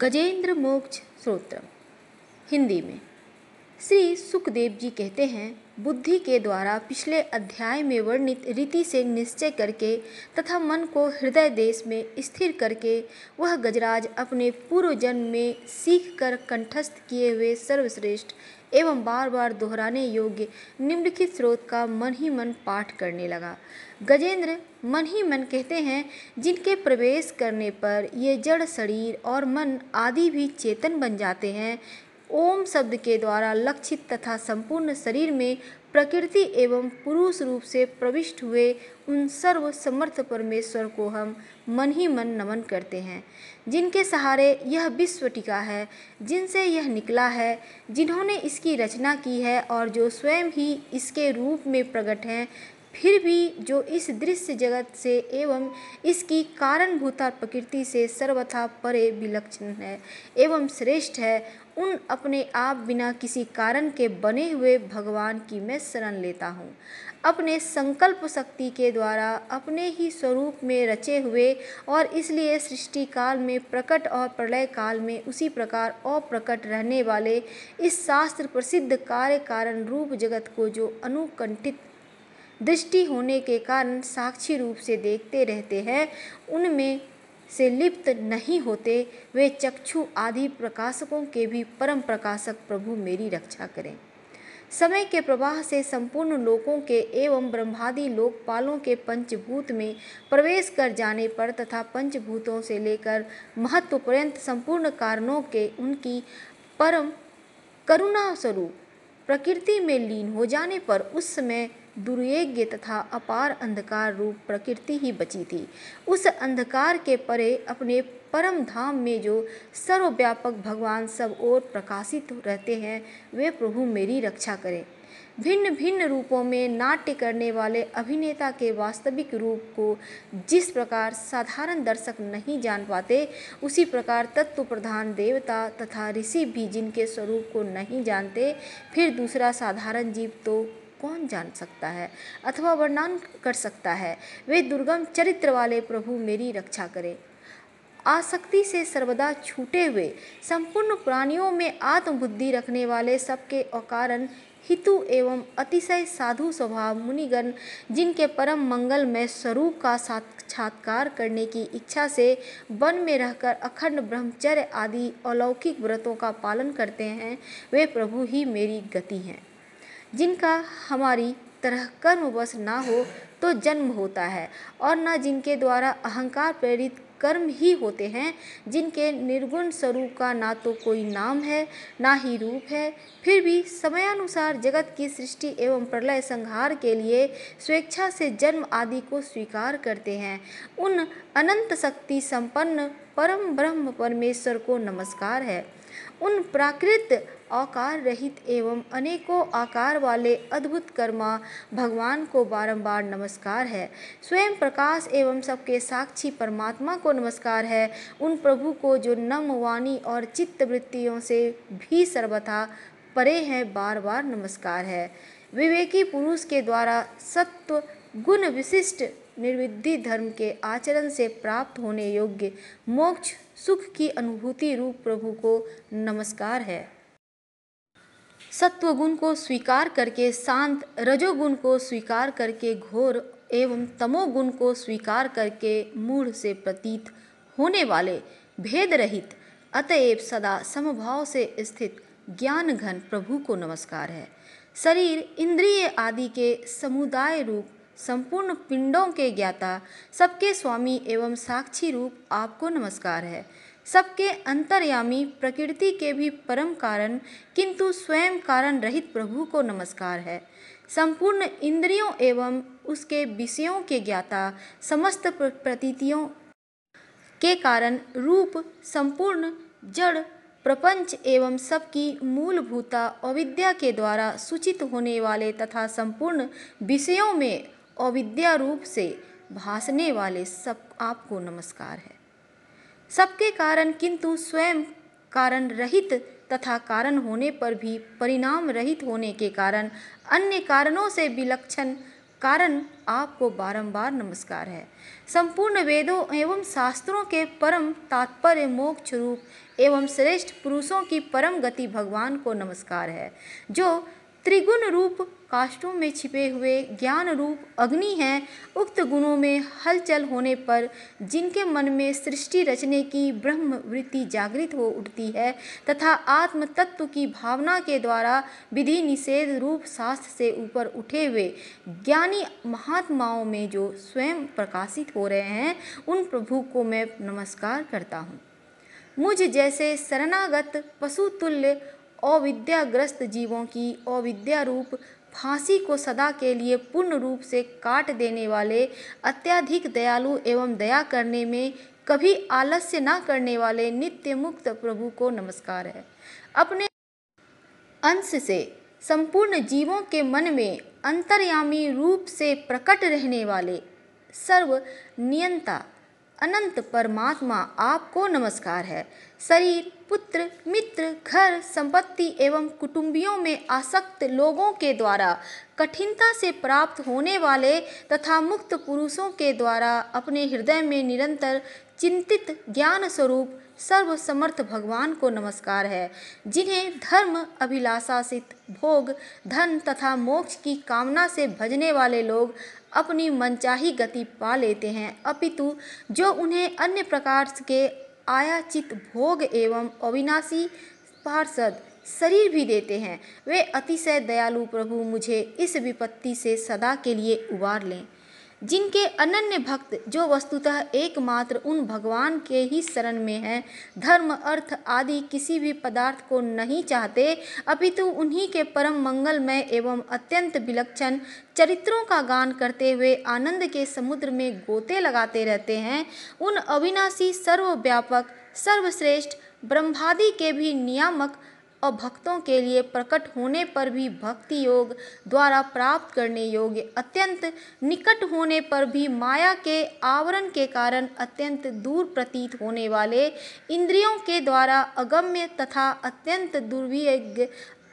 गजेंद्र मोक्ष स्रोत्र हिंदी में श्री सुखदेव जी कहते हैं बुद्धि के द्वारा पिछले अध्याय में वर्णित रीति से निश्चय करके तथा मन को हृदय देश में स्थिर करके वह गजराज अपने पूर्व जन्म में सीख कर कंठस्थ किए हुए सर्वश्रेष्ठ एवं बार बार दोहराने योग्य निम्नलिखित स्रोत का मन ही मन पाठ करने लगा गजेंद्र मन ही मन कहते हैं जिनके प्रवेश करने पर ये जड़ शरीर और मन आदि भी चेतन बन जाते हैं ओम शब्द के द्वारा लक्षित तथा संपूर्ण शरीर में प्रकृति एवं पुरुष रूप से प्रविष्ट हुए उन सर्व समर्थ परमेश्वर को हम मन ही मन नमन करते हैं जिनके सहारे यह विश्व टिका है जिनसे यह निकला है जिन्होंने इसकी रचना की है और जो स्वयं ही इसके रूप में प्रकट हैं फिर भी जो इस दृश्य जगत से एवं इसकी कारणभूता प्रकृति से सर्वथा परे विलक्षण है एवं श्रेष्ठ है उन अपने आप बिना किसी कारण के बने हुए भगवान की मैं शरण लेता हूँ अपने संकल्प शक्ति के द्वारा अपने ही स्वरूप में रचे हुए और इसलिए सृष्टि काल में प्रकट और प्रलय काल में उसी प्रकार अप्रकट रहने वाले इस शास्त्र प्रसिद्ध कार्य कारण रूप जगत को जो अनुकंठित दृष्टि होने के कारण साक्षी रूप से देखते रहते हैं उनमें से लिप्त नहीं होते वे चक्षु आदि प्रकाशकों के भी परम प्रकाशक प्रभु मेरी रक्षा करें समय के प्रवाह से संपूर्ण लोकों के एवं ब्रह्मादि लोकपालों के पंचभूत में प्रवेश कर जाने पर तथा पंचभूतों से लेकर महत्वपर्यंत संपूर्ण कारणों के उनकी परम करुणा स्वरूप प्रकृति में लीन हो जाने पर उस समय दुर्योग्य तथा अपार अंधकार रूप प्रकृति ही बची थी उस अंधकार के परे अपने परम धाम में जो सर्वव्यापक भगवान सब ओर प्रकाशित रहते हैं वे प्रभु मेरी रक्षा करें भिन्न भिन्न रूपों में नाट्य करने वाले अभिनेता के वास्तविक रूप को जिस प्रकार साधारण दर्शक नहीं जान पाते उसी प्रकार तत्व प्रधान देवता तथा ऋषि भी जिनके स्वरूप को नहीं जानते फिर दूसरा साधारण जीव तो कौन जान सकता है अथवा वर्णन कर सकता है वे दुर्गम चरित्र वाले प्रभु मेरी रक्षा करें आसक्ति से सर्वदा छूटे हुए संपूर्ण प्राणियों में आत्मबुद्धि रखने वाले सबके अकारण हितु एवं अतिशय साधु स्वभाव मुनिगण जिनके परम मंगल में स्वरूप का साक्षात्कार करने की इच्छा से वन में रहकर अखंड ब्रह्मचर्य आदि अलौकिक व्रतों का पालन करते हैं वे प्रभु ही मेरी गति हैं जिनका हमारी तरह कर्मवश ना हो तो जन्म होता है और न जिनके द्वारा अहंकार प्रेरित कर्म ही होते हैं जिनके निर्गुण स्वरूप का ना तो कोई नाम है ना ही रूप है फिर भी समयानुसार जगत की सृष्टि एवं प्रलय संहार के लिए स्वेच्छा से जन्म आदि को स्वीकार करते हैं उन अनंत शक्ति संपन्न परम ब्रह्म परमेश्वर को नमस्कार है उन प्राकृत आकार रहित एवं अनेकों आकार वाले अद्भुत कर्मा भगवान को बारंबार नमस्कार है स्वयं प्रकाश एवं सबके साक्षी परमात्मा को नमस्कार है उन प्रभु को जो नम वाणी और चित्त वृत्तियों से भी सर्वथा परे हैं बार बार नमस्कार है विवेकी पुरुष के द्वारा सत्व गुण विशिष्ट निर्विधि धर्म के आचरण से प्राप्त होने योग्य मोक्ष सुख की अनुभूति रूप प्रभु को नमस्कार है सत्वगुण को स्वीकार करके शांत रजोगुण को स्वीकार करके घोर एवं तमोगुण को स्वीकार करके मूढ़ से प्रतीत होने वाले भेद रहित अतएव सदा समभाव से स्थित ज्ञान घन प्रभु को नमस्कार है शरीर इंद्रिय आदि के समुदाय रूप संपूर्ण पिंडों के ज्ञाता सबके स्वामी एवं साक्षी रूप आपको नमस्कार है सबके अंतर्यामी प्रकृति के भी परम कारण किंतु स्वयं कारण रहित प्रभु को नमस्कार है संपूर्ण इंद्रियों एवं उसके विषयों के ज्ञाता समस्त प्रतीतियों के कारण रूप संपूर्ण जड़ प्रपंच एवं सबकी मूलभूता अविद्या के द्वारा सूचित होने वाले तथा संपूर्ण विषयों में अविद्या रूप से भासने वाले सब आपको नमस्कार है सबके कारण किंतु स्वयं कारण रहित तथा कारण होने पर भी परिणाम रहित होने के कारण अन्य कारणों से विलक्षण कारण आपको बारंबार नमस्कार है संपूर्ण वेदों एवं शास्त्रों के परम तात्पर्य मोक्ष रूप एवं श्रेष्ठ पुरुषों की परम गति भगवान को नमस्कार है जो त्रिगुण रूप काष्ठों में छिपे हुए ज्ञान रूप अग्नि हैं उक्त गुणों में हलचल होने पर जिनके मन में सृष्टि रचने की ब्रह्म वृत्ति जागृत हो उठती है तथा आत्म तत्व की भावना के द्वारा विधि निषेध रूप शास्त्र से ऊपर उठे हुए ज्ञानी महात्माओं में जो स्वयं प्रकाशित हो रहे हैं उन प्रभु को मैं नमस्कार करता हूँ मुझ जैसे शरणागत पशुतुल्य अविद्याग्रस्त जीवों की अविद्या रूप फांसी को सदा के लिए पूर्ण रूप से काट देने वाले अत्यधिक दयालु एवं दया करने में कभी आलस्य न करने वाले नित्य मुक्त प्रभु को नमस्कार है अपने अंश से संपूर्ण जीवों के मन में अंतर्यामी रूप से प्रकट रहने वाले सर्व नियंता अनंत परमात्मा आपको नमस्कार है शरीर पुत्र मित्र घर संपत्ति एवं कुटुंबियों में आसक्त लोगों के द्वारा कठिनता से प्राप्त होने वाले तथा मुक्त पुरुषों के द्वारा अपने हृदय में निरंतर चिंतित ज्ञान स्वरूप सर्वसमर्थ भगवान को नमस्कार है जिन्हें धर्म अभिलाषासित भोग धन तथा मोक्ष की कामना से भजने वाले लोग अपनी मनचाही गति पा लेते हैं अपितु जो उन्हें अन्य प्रकार के आयाचित भोग एवं अविनाशी पार्षद शरीर भी देते हैं वे अतिशय दयालु प्रभु मुझे इस विपत्ति से सदा के लिए उबार लें जिनके अनन्य भक्त जो वस्तुतः एकमात्र उन भगवान के ही शरण में हैं धर्म अर्थ आदि किसी भी पदार्थ को नहीं चाहते अपितु उन्हीं के परम मंगलमय एवं अत्यंत विलक्षण चरित्रों का गान करते हुए आनंद के समुद्र में गोते लगाते रहते हैं उन अविनाशी सर्वव्यापक सर्वश्रेष्ठ ब्रह्मादि के भी नियामक और भक्तों के लिए प्रकट होने पर भी भक्ति योग द्वारा प्राप्त करने योग्य अत्यंत निकट होने पर भी माया के आवरण के कारण अत्यंत दूर प्रतीत होने वाले इंद्रियों के द्वारा अगम्य तथा अत्यंत दुर्विज्ञ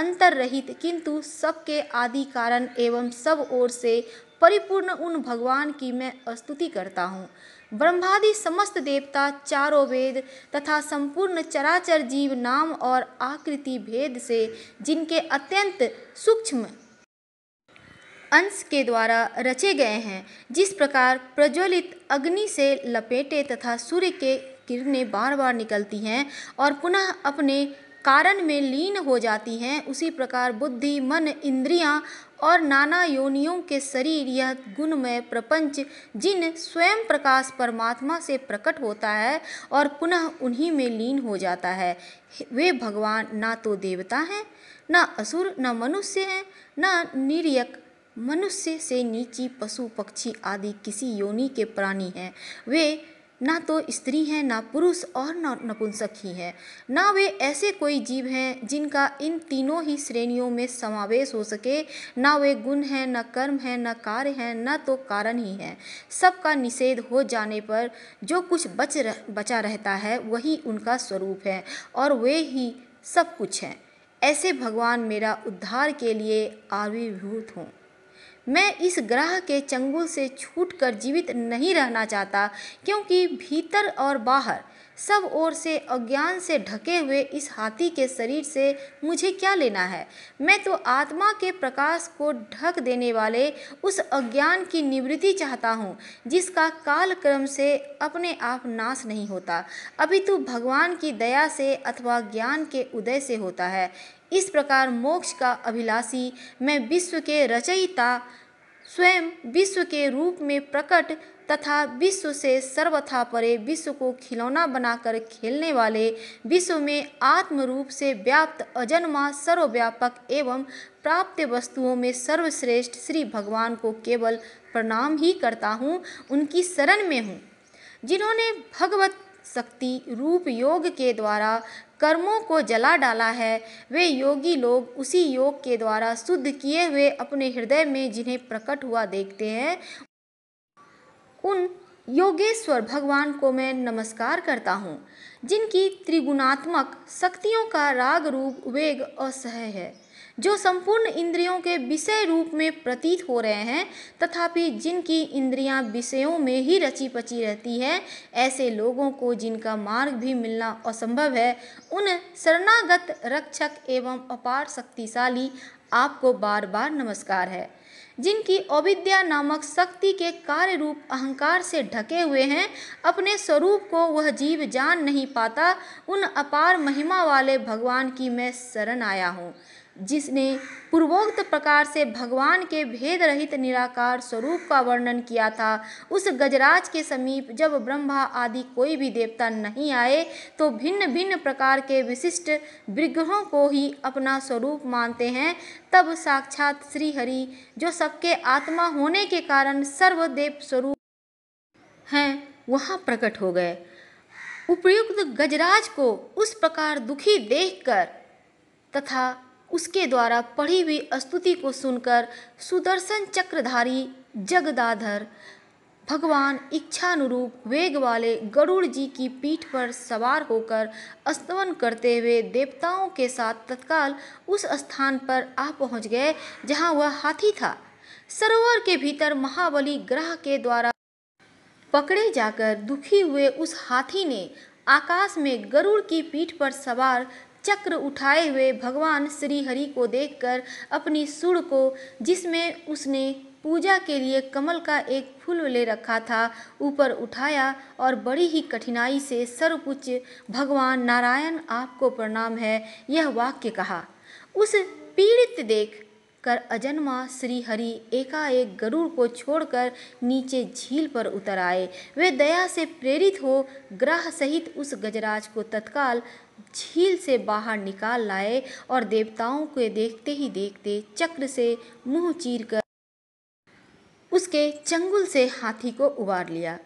अंतर रहित किंतु सबके आदि कारण एवं सब ओर से परिपूर्ण उन भगवान की मैं स्तुति करता हूँ ब्रह्मादि समस्त देवता चारों वेद तथा संपूर्ण चराचर जीव नाम और आकृति भेद से जिनके अत्यंत सूक्ष्म अंश के द्वारा रचे गए हैं जिस प्रकार प्रज्वलित अग्नि से लपेटे तथा सूर्य के किरणें बार बार निकलती हैं और पुनः अपने कारण में लीन हो जाती हैं उसी प्रकार बुद्धि मन इंद्रियां और नाना योनियों के शरीर यह गुणमय प्रपंच जिन स्वयं प्रकाश परमात्मा से प्रकट होता है और पुनः उन्हीं में लीन हो जाता है वे भगवान ना तो देवता हैं ना असुर न मनुष्य हैं न निर्यक मनुष्य से नीची पशु पक्षी आदि किसी योनि के प्राणी हैं वे ना तो स्त्री हैं ना पुरुष और ना नपुंसक ही हैं ना वे ऐसे कोई जीव हैं जिनका इन तीनों ही श्रेणियों में समावेश हो सके ना वे गुण हैं ना कर्म हैं ना कार्य हैं ना तो कारण ही हैं सबका निषेध हो जाने पर जो कुछ बच रह, बचा रहता है वही उनका स्वरूप है और वे ही सब कुछ हैं ऐसे भगवान मेरा उद्धार के लिए आविर्भूत हों मैं इस ग्रह के चंगुल से छूट कर जीवित नहीं रहना चाहता क्योंकि भीतर और बाहर सब ओर से अज्ञान से ढके हुए इस हाथी के शरीर से मुझे क्या लेना है मैं तो आत्मा के प्रकाश को ढक देने वाले उस अज्ञान की निवृत्ति चाहता हूँ जिसका काल क्रम से अपने आप नाश नहीं होता अभी तो भगवान की दया से अथवा ज्ञान के उदय से होता है इस प्रकार मोक्ष का अभिलाषी मैं विश्व के रचयिता स्वयं विश्व के रूप में प्रकट तथा विश्व से सर्वथा परे विश्व को खिलौना बनाकर खेलने वाले विश्व में आत्म रूप से व्याप्त अजन्मा सर्वव्यापक एवं प्राप्त वस्तुओं में सर्वश्रेष्ठ श्री भगवान को केवल प्रणाम ही करता हूँ उनकी शरण में हूँ जिन्होंने भगवत शक्ति रूप योग के द्वारा कर्मों को जला डाला है वे योगी लोग उसी योग के द्वारा शुद्ध किए हुए अपने हृदय में जिन्हें प्रकट हुआ देखते हैं उन योगेश्वर भगवान को मैं नमस्कार करता हूँ जिनकी त्रिगुणात्मक शक्तियों का राग रूप वेग असह है जो संपूर्ण इंद्रियों के विषय रूप में प्रतीत हो रहे हैं तथापि जिनकी इंद्रियां विषयों में ही रची पची रहती है ऐसे लोगों को जिनका मार्ग भी मिलना असंभव है उन शरणागत रक्षक एवं अपार शक्तिशाली आपको बार बार नमस्कार है जिनकी अविद्या नामक शक्ति के कार्य रूप अहंकार से ढके हुए हैं अपने स्वरूप को वह जीव जान नहीं पाता उन अपार महिमा वाले भगवान की मैं शरण आया हूँ जिसने पूर्वोक्त प्रकार से भगवान के भेद रहित निराकार स्वरूप का वर्णन किया था उस गजराज के समीप जब ब्रह्मा आदि कोई भी देवता नहीं आए तो भिन्न भिन्न प्रकार के विशिष्ट विग्रहों को ही अपना स्वरूप मानते हैं तब साक्षात श्री हरि जो सबके आत्मा होने के कारण सर्वदेव स्वरूप हैं वहाँ प्रकट हो गए उपयुक्त गजराज को उस प्रकार दुखी देखकर तथा उसके द्वारा पढ़ी हुई स्तुति को सुनकर सुदर्शन चक्रधारी जगदाधर भगवान इच्छानुरूप वेग वाले गरुड़ जी की पीठ पर सवार होकर स्तवन करते हुए देवताओं के साथ तत्काल उस स्थान पर आ पहुंच गए जहां वह हाथी था सरोवर के भीतर महाबली ग्रह के द्वारा पकड़े जाकर दुखी हुए उस हाथी ने आकाश में गरुड़ की पीठ पर सवार चक्र उठाए हुए भगवान श्री हरि को देखकर अपनी सुर को जिसमें उसने पूजा के लिए कमल का एक फूल ले रखा था ऊपर उठाया और बड़ी ही कठिनाई से सर्वपुच भगवान नारायण आपको प्रणाम है यह वाक्य कहा उस पीड़ित देख कर अजन्मा श्री हरि एकाएक गरुड़ को छोड़कर नीचे झील पर उतर आए वे दया से प्रेरित हो ग्रह सहित उस गजराज को तत्काल झील से बाहर निकाल लाए और देवताओं को देखते ही देखते चक्र से मुंह चीर कर उसके चंगुल से हाथी को उबार लिया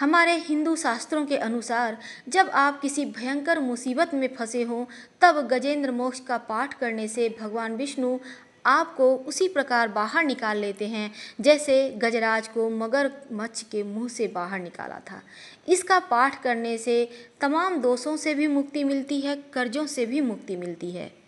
हमारे हिंदू शास्त्रों के अनुसार जब आप किसी भयंकर मुसीबत में फंसे हों तब गजेंद्र मोक्ष का पाठ करने से भगवान विष्णु आपको उसी प्रकार बाहर निकाल लेते हैं जैसे गजराज को मगरमच्छ के मुंह से बाहर निकाला था इसका पाठ करने से तमाम दोषों से भी मुक्ति मिलती है कर्जों से भी मुक्ति मिलती है